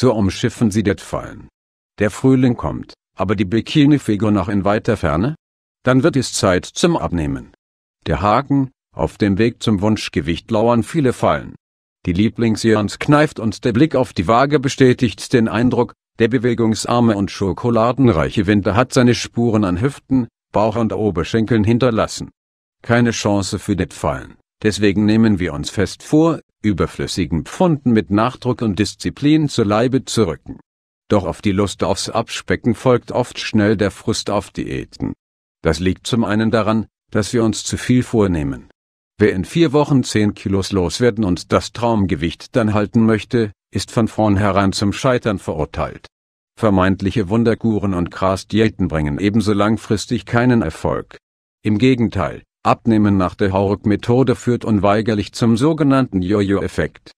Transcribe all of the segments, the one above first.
So umschiffen sie det Fallen. Der Frühling kommt, aber die Bikini-Figur noch in weiter Ferne? Dann wird es Zeit zum Abnehmen. Der Haken, auf dem Weg zum Wunschgewicht lauern viele Fallen. Die Lieblingsjans kneift und der Blick auf die Waage bestätigt den Eindruck, der bewegungsarme und schokoladenreiche Winter hat seine Spuren an Hüften, Bauch und Oberschenkeln hinterlassen. Keine Chance für det Fallen, deswegen nehmen wir uns fest vor, überflüssigen Pfunden mit Nachdruck und Disziplin zu Leibe zu rücken. Doch auf die Lust aufs Abspecken folgt oft schnell der Frust auf Diäten. Das liegt zum einen daran, dass wir uns zu viel vornehmen. Wer in vier Wochen zehn Kilos loswerden und das Traumgewicht dann halten möchte, ist von vornherein zum Scheitern verurteilt. Vermeintliche Wunderkuren und Grasdiäten bringen ebenso langfristig keinen Erfolg. Im Gegenteil, Abnehmen nach der Hauruck-Methode führt unweigerlich zum sogenannten Jojo-Effekt.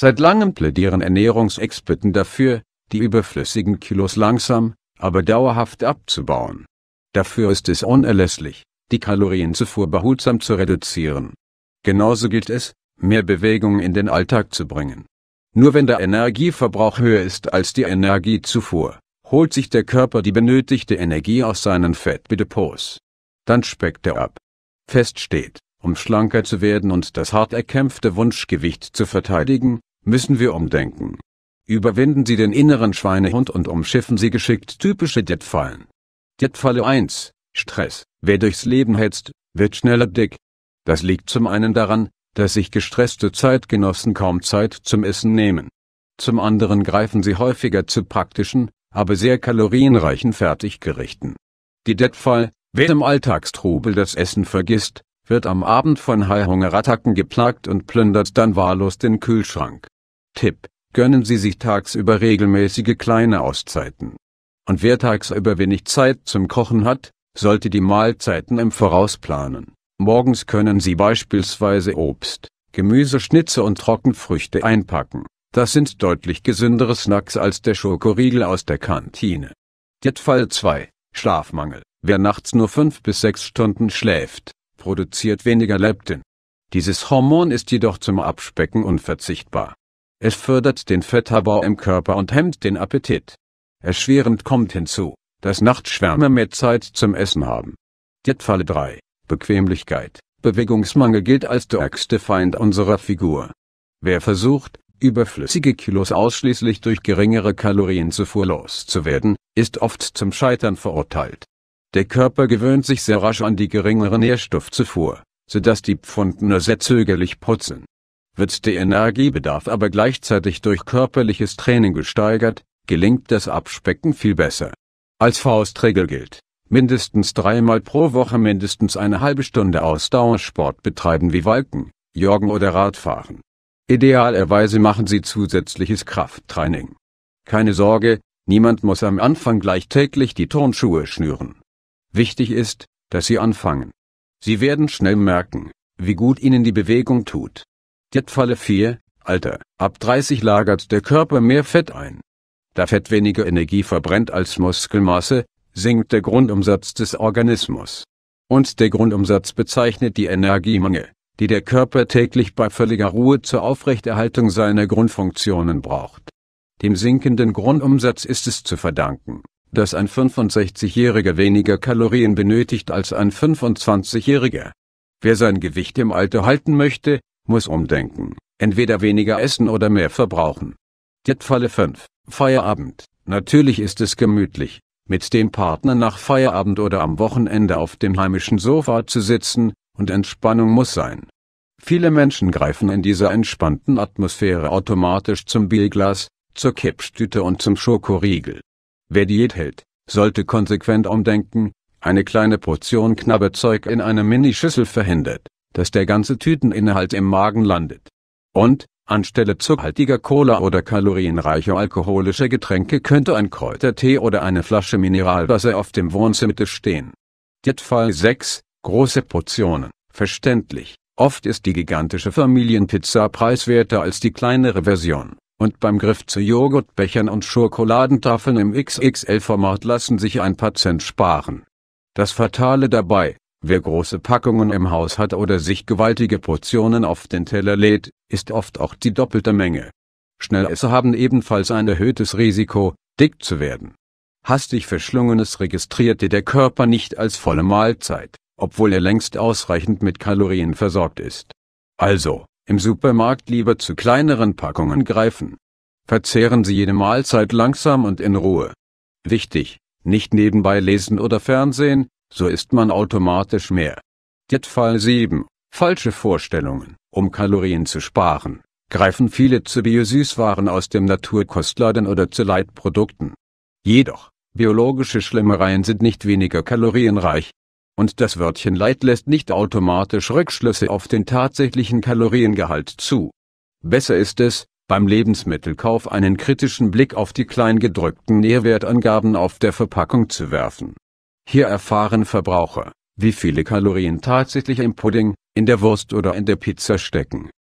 Seit langem plädieren Ernährungsexperten dafür, die überflüssigen Kilos langsam, aber dauerhaft abzubauen. Dafür ist es unerlässlich, die Kalorienzufuhr behutsam zu reduzieren. Genauso gilt es, mehr Bewegung in den Alltag zu bringen. Nur wenn der Energieverbrauch höher ist als die Energiezufuhr, holt sich der Körper die benötigte Energie aus seinen Fettdepots. Dann speckt er ab. Fest steht, um schlanker zu werden und das hart erkämpfte Wunschgewicht zu verteidigen, müssen wir umdenken. Überwinden Sie den inneren Schweinehund und umschiffen Sie geschickt typische Diätfallen. Diätfalle 1. Stress. Wer durchs Leben hetzt, wird schneller dick. Das liegt zum einen daran, dass sich gestresste Zeitgenossen kaum Zeit zum Essen nehmen. Zum anderen greifen sie häufiger zu praktischen, aber sehr kalorienreichen Fertiggerichten. Die Deadfall, Wer im Alltagstrubel das Essen vergisst, wird am Abend von Hungerattacken geplagt und plündert dann wahllos den Kühlschrank. Tipp, gönnen Sie sich tagsüber regelmäßige kleine Auszeiten. Und wer tagsüber wenig Zeit zum Kochen hat, sollte die Mahlzeiten im Voraus planen. Morgens können Sie beispielsweise Obst, Gemüseschnitze und Trockenfrüchte einpacken. Das sind deutlich gesündere Snacks als der Schokoriegel aus der Kantine. Dietfall 2 Schlafmangel Wer nachts nur fünf bis sechs Stunden schläft, produziert weniger Leptin. Dieses Hormon ist jedoch zum Abspecken unverzichtbar. Es fördert den Fettabbau im Körper und hemmt den Appetit. Erschwerend kommt hinzu, dass Nachtschwärmer mehr Zeit zum Essen haben. Diätfalle 3. Bequemlichkeit. Bewegungsmangel gilt als der ärgste Feind unserer Figur. Wer versucht, überflüssige Kilos ausschließlich durch geringere Kalorien zu loszuwerden, ist oft zum Scheitern verurteilt. Der Körper gewöhnt sich sehr rasch an die geringere Nährstoffzufuhr, sodass die Pfunden nur sehr zögerlich putzen. Wird der Energiebedarf aber gleichzeitig durch körperliches Training gesteigert, gelingt das Abspecken viel besser. Als Faustregel gilt, mindestens dreimal pro Woche mindestens eine halbe Stunde Ausdauersport betreiben wie Walken, Joggen oder Radfahren. Idealerweise machen Sie zusätzliches Krafttraining. Keine Sorge, niemand muss am Anfang gleich täglich die Turnschuhe schnüren. Wichtig ist, dass Sie anfangen. Sie werden schnell merken, wie gut Ihnen die Bewegung tut. Falle 4, Alter, ab 30 lagert der Körper mehr Fett ein. Da Fett weniger Energie verbrennt als Muskelmasse, sinkt der Grundumsatz des Organismus. Und der Grundumsatz bezeichnet die Energiemenge, die der Körper täglich bei völliger Ruhe zur Aufrechterhaltung seiner Grundfunktionen braucht. Dem sinkenden Grundumsatz ist es zu verdanken, dass ein 65-Jähriger weniger Kalorien benötigt als ein 25-Jähriger. Wer sein Gewicht im Alter halten möchte, muss umdenken, entweder weniger essen oder mehr verbrauchen. Diätfalle 5. Feierabend. Natürlich ist es gemütlich, mit dem Partner nach Feierabend oder am Wochenende auf dem heimischen Sofa zu sitzen, und Entspannung muss sein. Viele Menschen greifen in dieser entspannten Atmosphäre automatisch zum Bierglas, zur Kippstüte und zum Schokoriegel. Wer Diät hält, sollte konsequent umdenken, eine kleine Portion Knabberzeug in einer Minischüssel verhindert, dass der ganze Tüteninhalt im Magen landet. Und, anstelle zuckerhaltiger Cola oder kalorienreicher alkoholischer Getränke könnte ein Kräutertee oder eine Flasche Mineralwasser auf dem Wohnzimmer stehen. Dietfall 6, große Portionen, verständlich. Oft ist die gigantische Familienpizza preiswerter als die kleinere Version. Und beim Griff zu Joghurtbechern und Schokoladentafeln im XXL-Format lassen sich ein paar Cent sparen. Das Fatale dabei, wer große Packungen im Haus hat oder sich gewaltige Portionen auf den Teller lädt, ist oft auch die doppelte Menge. Schnellesser haben ebenfalls ein erhöhtes Risiko, dick zu werden. Hastig verschlungenes registrierte der Körper nicht als volle Mahlzeit, obwohl er längst ausreichend mit Kalorien versorgt ist. Also, im Supermarkt lieber zu kleineren Packungen greifen. Verzehren Sie jede Mahlzeit langsam und in Ruhe. Wichtig, nicht nebenbei lesen oder Fernsehen, so isst man automatisch mehr. Dietfall 7. Falsche Vorstellungen. Um Kalorien zu sparen, greifen viele zu Biosüßwaren aus dem Naturkostladen oder zu Leitprodukten. Jedoch, biologische Schlimmereien sind nicht weniger kalorienreich, und das Wörtchen Light lässt nicht automatisch Rückschlüsse auf den tatsächlichen Kaloriengehalt zu. Besser ist es, beim Lebensmittelkauf einen kritischen Blick auf die kleingedrückten Nährwertangaben auf der Verpackung zu werfen. Hier erfahren Verbraucher, wie viele Kalorien tatsächlich im Pudding, in der Wurst oder in der Pizza stecken